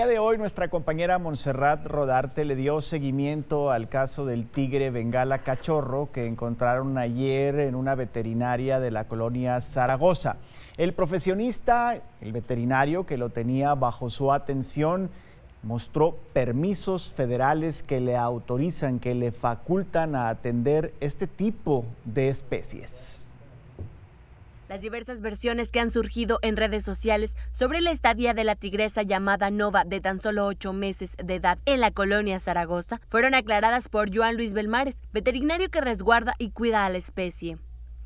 día de hoy nuestra compañera Montserrat Rodarte le dio seguimiento al caso del tigre bengala cachorro que encontraron ayer en una veterinaria de la colonia Zaragoza. El profesionista, el veterinario que lo tenía bajo su atención, mostró permisos federales que le autorizan, que le facultan a atender este tipo de especies. Las diversas versiones que han surgido en redes sociales sobre la estadía de la tigresa llamada Nova de tan solo ocho meses de edad en la colonia Zaragoza fueron aclaradas por Joan Luis Belmares, veterinario que resguarda y cuida a la especie.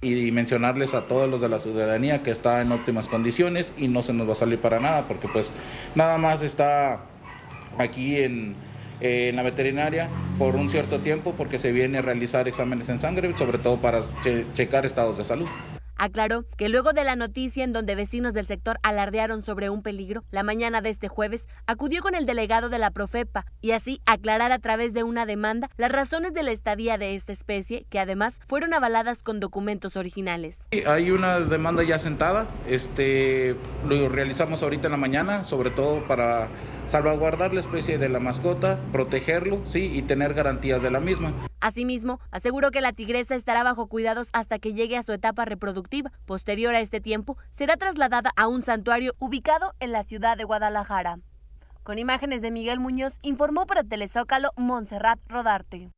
Y mencionarles a todos los de la ciudadanía que está en óptimas condiciones y no se nos va a salir para nada porque pues nada más está aquí en, la veterinaria por un cierto tiempo porque se viene a realizar exámenes en sangre, sobre todo para checar estados de salud. Aclaró que luego de la noticia en donde vecinos del sector alardearon sobre un peligro, la mañana de este jueves acudió con el delegado de la Profepa y así aclarar a través de una demanda las razones de la estadía de esta especie, que además fueron avaladas con documentos originales. Hay una demanda ya sentada, este, lo realizamos ahorita en la mañana, sobre todo para salvaguardar la especie de la mascota, protegerlo, sí, y tener garantías de la misma. Asimismo, aseguró que la tigresa estará bajo cuidados hasta que llegue a su etapa reproductiva. Posterior a este tiempo, será trasladada a un santuario ubicado en la ciudad de Guadalajara. Con imágenes de Miguel Muñoz, informó para Telezócalo Montserrat Rodarte.